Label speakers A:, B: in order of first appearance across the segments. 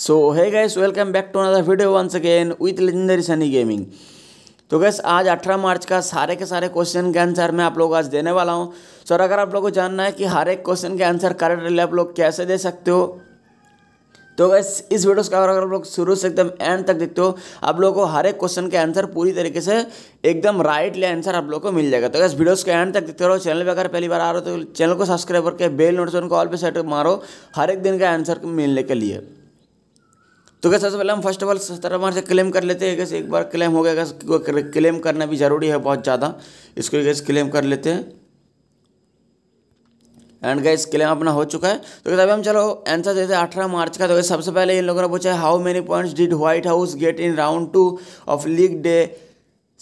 A: so hi guys welcome back to another video once again with legendary Sunny gaming तो guys आज 18 मार्च का सारे के सारे क्वेश्चन के आंसर मैं आप लोग आज देने वाला हूँ सो अगर आप लोग को जानना है कि हर एक क्वेश्चन के आंसर करेक्ट करेक्टली आप लोग कैसे दे सकते हो तो गैस इस वीडियो का अगर आप लोग शुरू से एकदम एंड तक देखते हो आप लोगों को हर एक क्वेश्चन के आंसर पूरी तरीके से एकदम राइटली आंसर आप लोग को मिल जाएगा तो गैस वीडियोस के एंड तक देखते रहो चैनल पे अगर पहली बार आ रहे हो तो चैनल को सब्सक्राइब करके बेल नोटिफिकेशन को ऑल पे सेट मारो हर एक दिन का आंसर मिलने के लिए तो क्या सबसे पहले हम फर्स्ट ऑफ ऑल सत्रह मार्च से क्लेम कर लेते हैं कैसे एक बार क्लेम हो गया क्लेम करना भी ज़रूरी है बहुत ज़्यादा इसको कैसे क्लेम कर लेते हैं एंड गैस क्लेम अपना हो चुका है तो अभी हम चलो आंसर देते हैं अठारह मार्च का तो सबसे पहले इन लोगों ने पूछा है how many points did White House get in round two of league day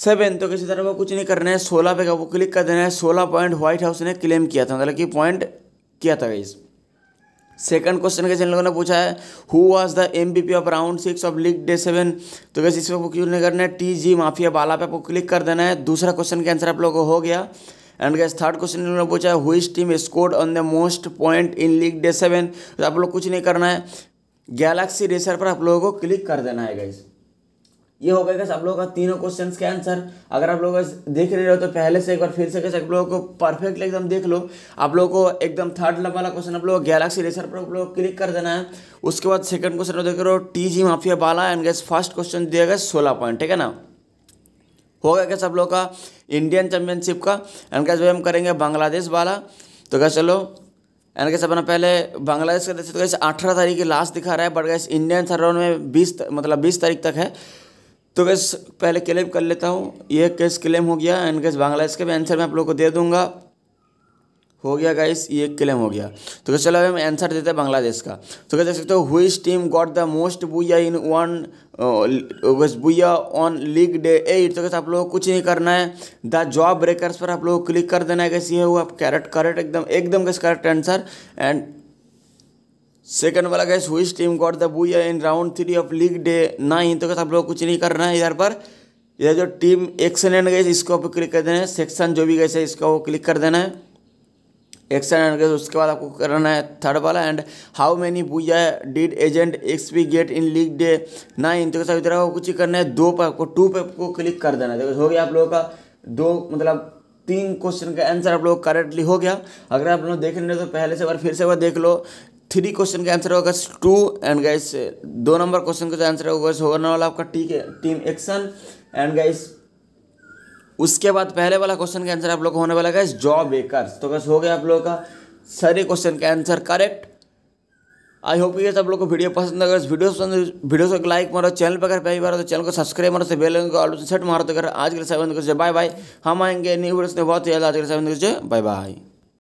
A: seven तो किसी तरह वो कुछ नहीं करना है सोलह पे का वो क्लिक कर देना है सोलह पॉइंट व्हाइट हाउस ने क्लेम किया था मतलब कि पॉइंट किया था गैस सेकंड क्वेश्चन कैसे इन लोगों ने पूछा है who was the MVP of round six of league day seven तो कैसे इस पर आपको क्यों नहीं करना है टी जी माफिया बाला पे आपको क्लिक कर देना है दूसरा क्वेश्चन के आंसर आप लोगों को हो गया एंड गैस थर्ड क्वेश्चन इन्होंने पूछा है which team scored on the most point in league day seven तो आप लोग कुछ नहीं करना है गैलेक्सी रेसर पर आप लोगों को क्लिक कर देना है गैस ये हो गया आप लोगों का तीनों क्वेश्चंस के आंसर अगर आप लोग देख रहे हो तो पहले से एक बार फिर से कैसे आप लोगों को परफेक्ट एकदम देख लो आप लोगों को एकदम थर्ड लेवल वाला क्वेश्चन आप लोग गैलेक्सी रेसर पर आप लोग क्लिक कर देना है उसके बाद सेकंड क्वेश्चन देख रहे हो टी जी माफिया बाला एंड गैस फर्स्ट क्वेश्चन दिया गया सोलह पॉइंट ठीक है ना हो गया कैसे आप लोगों का इंडियन चैंपियनशिप का एंड गैस हम करेंगे बांग्लादेश वाला तो क्या चलो यानी कैसे अपना पहले बांग्लादेश का देखते तो कैसे अठारह तारीख की लास्ट दिखा रहा है बट गैस इंडियन सर्वर में बीस मतलब बीस तारीख तक है तो गैस पहले क्लेम कर लेता हूँ ये केस क्लेम हो गया एंड गैस बांग्लादेश का भी आंसर मैं आप लोग को दे दूंगा हो गया गाइस ये क्लेम हो गया तो क्या चलो हम आंसर देते हैं बांग्लादेश का तो क्या देख सकते हो which team got the most booyah in one booyah on league day eight तो कैसे आप लोगों को कुछ नहीं करना है द जॉब ब्रेकर्स पर आप लोगों को क्लिक कर देना है कैसे ये हुआ आप करेक्ट करेक्ट एकदम एकदम कैसे करेक्ट आंसर एंड सेकंड वाला guys which team got the booyah in round three of league day nine तो कैसे आप लोग कुछ नहीं करना है इधर पर इधर जो टीम एक्शन एंड गैस इसको आपको क्लिक कर देना है सेक्शन जो भी गैस है इसका वो क्लिक कर देना है एक्शन एंड गैस उसके बाद आपको करना है थर्ड वाला and how many booyah did agent X P get in league day nine तो कैसे इधर आपको कुछ ही करना है दो पर आपको टू पर आपको क्लिक कर देना है तो हो गया आप लोगों का दो मतलब तीन क्वेश्चन का आंसर आप लोग करेक्टली हो गया अगर आप लोग देख रहे हो तो पहले से बार फिर से बार देख लो थ्री क्वेश्चन का आंसर होगा टू एंड गाइस दो नंबर क्वेश्चन का आंसर होगा होने वाला आपका T team action and guys उसके बाद पहले वाला क्वेश्चन का आंसर आप लोग होने वाला गाइस जॉब वेकर्स तो बस हो गया आप लोगों का सारे क्वेश्चन का आंसर करेक्ट आई होप ये सब लोग को वीडियो पसंद अगर वीडियो पसंद वीडियो को लाइक मारो चैनल पर अगर पहली बार तो चैनल को सब्सक्राइब मारो तो बेल को ऑल सेट मारो तो अगर आज के लिए सेवन बाय बाय हम आएंगे न्यू वीडियो बहुत ही आज के लिए सेवन बाय बाय